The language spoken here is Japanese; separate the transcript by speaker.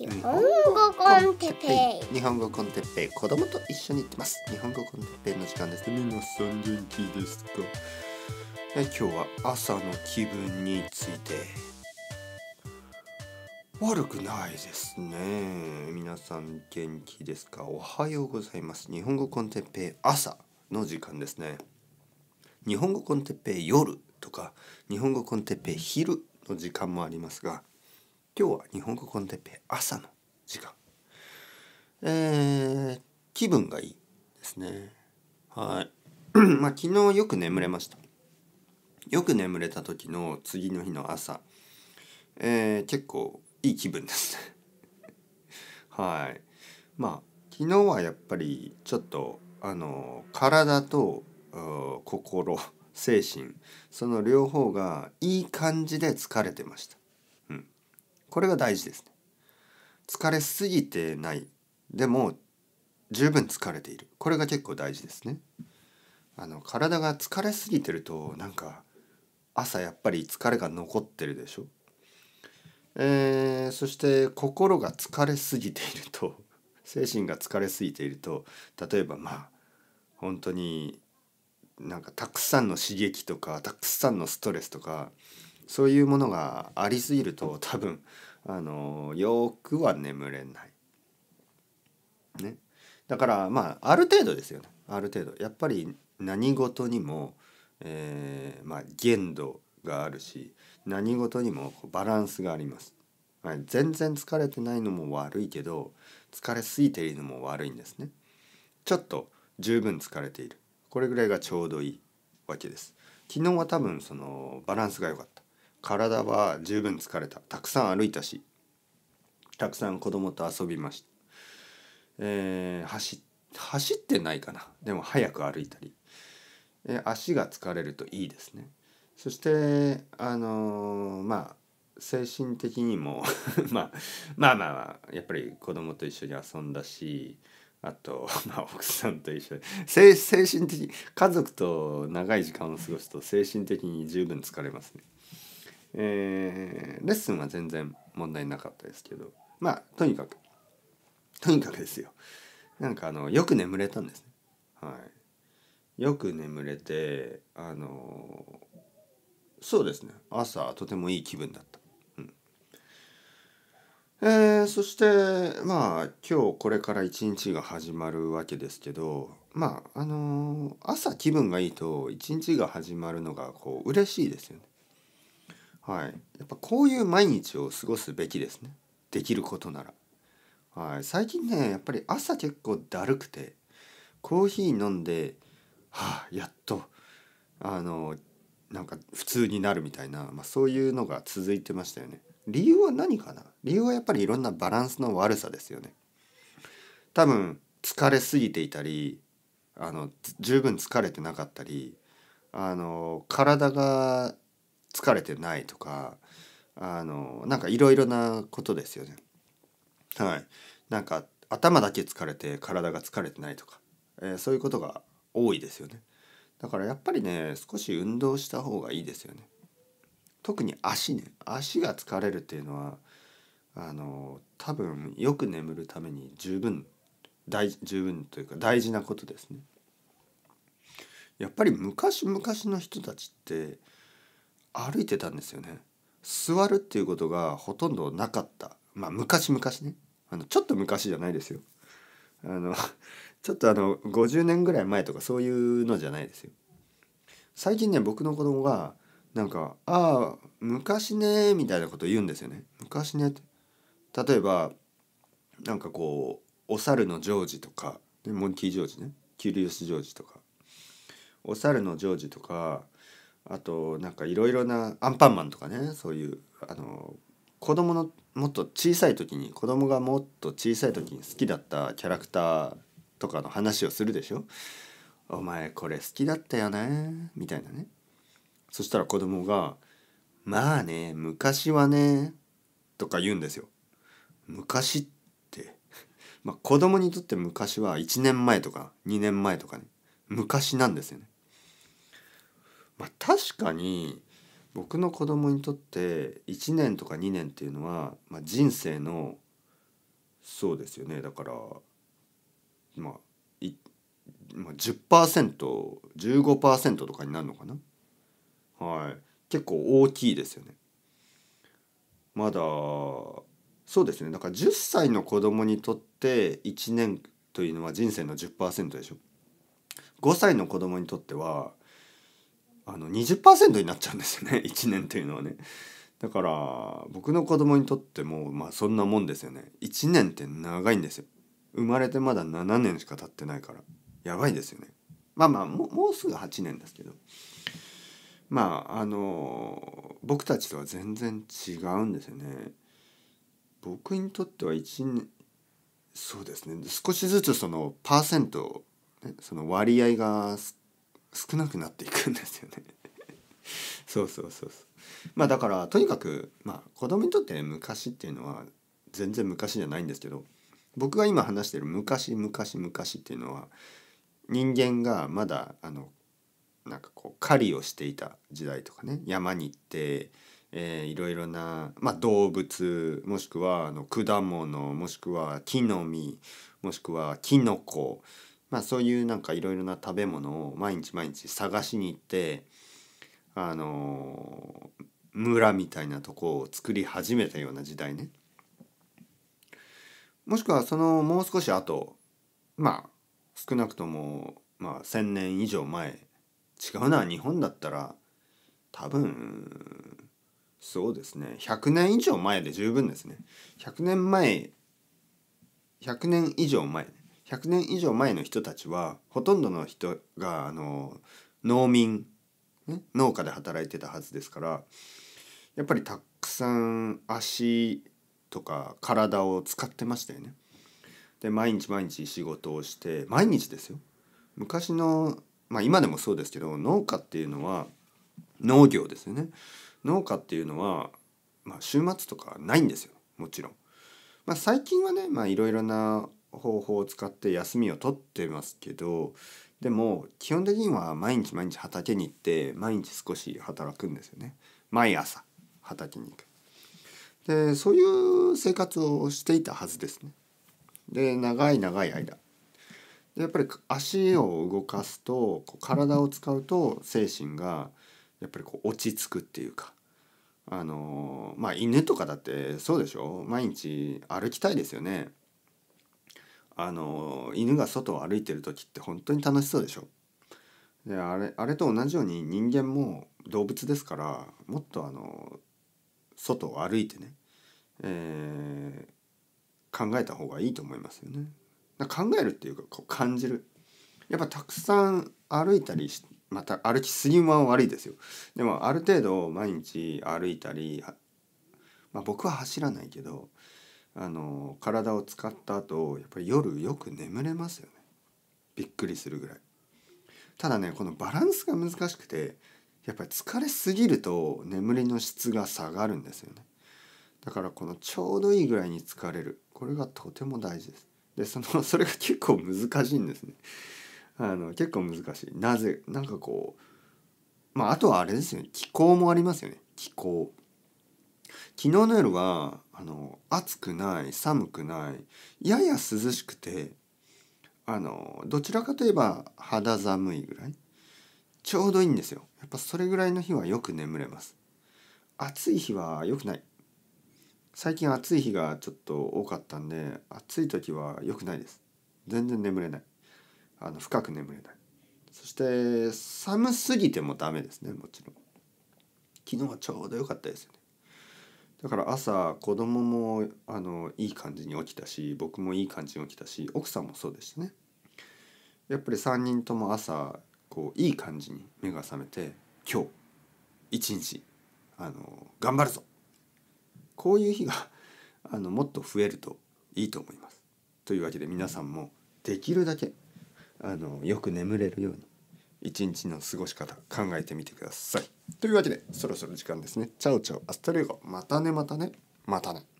Speaker 1: 日本語コンテッペイ日本語コンテッペイ子供と一緒に行ってます日本語コンテッペイの時間です皆さん元気ですか今日は朝の気分について悪くないですね皆さん元気ですかおはようございます日本語コンテッペイ朝の時間ですね日本語コンテッペイ夜とか日本語コンテッペイ昼の時間もありますが今日は日本語コンテッペ朝の時間。えー、気分がいいですね。はい。まあ昨日よく眠れました。よく眠れた時の次の日の朝、えー、結構いい気分です はい。まあ昨日はやっぱりちょっとあの体と心精神その両方がいい感じで疲れてました。これが大事ですね疲れすぎてないでも十分疲れているこれが結構大事ですねあの体が疲れすぎてるとなんか朝やっぱり疲れが残ってるでしょえー、そして心が疲れすぎていると 精神が疲れすぎていると例えばまあ本当になんかたくさんの刺激とかたくさんのストレスとかそういうものがありすぎると 多分あのよくは眠れない。ね、だからまあある程度ですよねある程度。やっぱり何事にも、えー、まあ、限度があるし何事にもバランスがあります。はい、全然疲れてないのも悪いけど疲れすぎているのも悪いんですね。ちょっと十分疲れているこれぐらいがちょうどいいわけです。昨日は多分そのバランスが良かった。体は十分疲れたたくさん歩いたしたくさん子供と遊びました、えー、走走ってないかなでも早く歩いたり、えー、足が疲れるといいですねそしてあのー、まあ精神的にも まあ、まあまあまあやっぱり子供と一緒に遊んだしあと、まあ、奥さんと一緒に精神的家族と長い時間を過ごすと精神的に十分疲れますね。えー、レッスンは全然問題なかったですけどまあとにかくとにかくですよなんかあのよく眠れたんですねはいよく眠れてあのそうですね朝とてもいい気分だった、うんえー、そしてまあ今日これから一日が始まるわけですけどまああの朝気分がいいと一日が始まるのがこう嬉しいですよねはい、やっぱこういう毎日を過ごすべきですねできることなら、はい、最近ねやっぱり朝結構だるくてコーヒー飲んではあやっとあのなんか普通になるみたいな、まあ、そういうのが続いてましたよね理由は何かな理由はやっぱりいろんなバランスの悪さですよね多分疲れすぎていたりあの十分疲れてなかったりあの体が疲れてないとかあのなんかいろいろなことですよね。はい、なんか頭だけ疲れて体が疲れてないとか、えー、そういうことが多いですよね。だからやっぱりね少し運動した方がいいですよね。特に足ね足が疲れるっていうのはあの多分よく眠るために十分大十分というか大事なことですね。やっぱり昔々の人たちって歩いてたんですよね座るっていうことがほとんどなかったまあ昔々ねあのちょっと昔じゃないですよあの ちょっとあの50年ぐらい前とかそういうのじゃないですよ最近ね僕の子供がなんか「ああ昔ね」みたいなこと言うんですよね昔ねって例えばなんかこう「お猿のジョージ」とか「モンキー・ジョージね」ね「キュリウス・ジョージ」とか「お猿のジョージ」とかあとなんかいろいろなアンパンマンとかねそういうあの子供のもっと小さい時に子供がもっと小さい時に好きだったキャラクターとかの話をするでしょお前これ好きだったよねみたいなねそしたら子供が「まあね昔はね」とか言うんですよ。昔ってまあ子供にとって昔は1年前とか2年前とかね昔なんですよね。まあ、確かに僕の子供にとって1年とか2年っていうのは、まあ、人生のそうですよねだからまあまあ、10%15% とかになるのかなはい結構大きいですよねまだそうですねだから10歳の子供にとって1年というのは人生の10%でしょ5歳の子供にとってはあの20%になっちゃうんですよね1 年というのはね。だから僕の子供にとってもまあそんなもんですよね。1年って長いんですよ。生まれてまだ7年しか経ってないからやばいですよね。まあまあもうすぐ8年ですけど。まああの僕たちとは全然違うんですよね。僕にとっては1年そうですね少しずつそのパーセントその割合が少なくなっていくんですよね そうそうそうまあだからとにかく、まあ、子供にとって、昔っていうのは全然昔じゃないんですけど僕が今話してる昔昔昔っていうのは人間がまだあのなんかこう狩りをしていた時代とかね山に行って、えー、いろいろな、まあ、動物もしくはあの果物もしくは木の実もしくはキノコまあ、そういうなんかいろいろな食べ物を毎日毎日探しに行ってあのー、村みたいなとこを作り始めたような時代ね。もしくはそのもう少しあとまあ少なくとも、まあ、1,000年以上前違うな日本だったら多分そうですね100年以上前で十分ですね100年前100年以上前100年以上前の人たちはほとんどの人があの農民、ね、農家で働いてたはずですからやっぱりたくさん足とか体を使ってましたよね。で毎日毎日仕事をして毎日ですよ。昔のまあ今でもそうですけど農家っていうのは農業ですよね。農家っていうのは、まあ、週末とかないんですよもちろん。まあ、最近はねいろいろな方法を使って休みを取ってますけどでも基本的には毎日毎日畑に行って毎日少し働くんですよね毎朝畑に行くでそういう生活をしていたはずですねで長い長い間やっぱり足を動かすと体を使うと精神がやっぱりこう落ち着くっていうかあのまあ犬とかだってそうでしょ毎日歩きたいですよねあの犬が外を歩いてる時って本当に楽しそうでしょであれあれと同じように人間も動物ですからもっとあの外を歩いてね、えー、考えた方がいいと思いますよね。考えるっていうかこう感じるやっぱたくさん歩いたりまた歩きすぎも悪いですよでもある程度毎日歩いたり、まあ、僕は走らないけどあの体を使った後やっぱり夜よく眠れますよねびっくりするぐらいただねこのバランスが難しくてやっぱり疲れすぎると眠りの質が下がるんですよねだからこのちょうどいいぐらいに疲れるこれがとても大事ですでその それが結構難しいんですねあの結構難しいなぜなんかこうまああとはあれですよね気候もありますよね気候昨日の夜はあの暑くない寒くないやや涼しくてあのどちらかといえば肌寒いぐらいちょうどいいんですよやっぱそれぐらいの日はよく眠れます暑い日は良くない最近暑い日がちょっと多かったんで暑い時は良くないです全然眠れないあの深く眠れないそして寒すぎてもダメですねもちろん昨日はちょうど良かったですよねだから朝子供もあのいい感じに起きたし僕もいい感じに起きたし奥さんもそうでしたねやっぱり3人とも朝こういい感じに目が覚めて今日一日あの頑張るぞこういう日があのもっと増えるといいと思います。というわけで皆さんもできるだけあのよく眠れるように一日の過ごし方考えてみてください。というわけでそろそろ時間ですね。チャオチャオアストレエゴまたねまたねまたね。またね